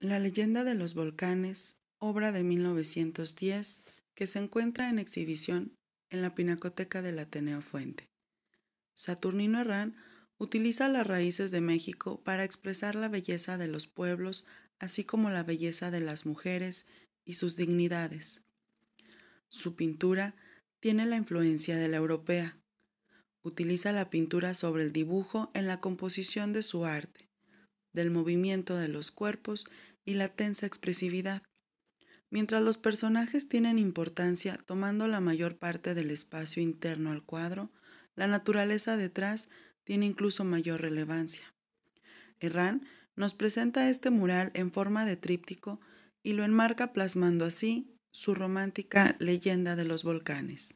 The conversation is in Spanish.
La leyenda de los volcanes, obra de 1910, que se encuentra en exhibición en la Pinacoteca del Ateneo Fuente. Saturnino Herrán utiliza las raíces de México para expresar la belleza de los pueblos, así como la belleza de las mujeres y sus dignidades. Su pintura tiene la influencia de la europea. Utiliza la pintura sobre el dibujo en la composición de su arte del movimiento de los cuerpos y la tensa expresividad. Mientras los personajes tienen importancia tomando la mayor parte del espacio interno al cuadro, la naturaleza detrás tiene incluso mayor relevancia. Herrán nos presenta este mural en forma de tríptico y lo enmarca plasmando así su romántica leyenda de los volcanes.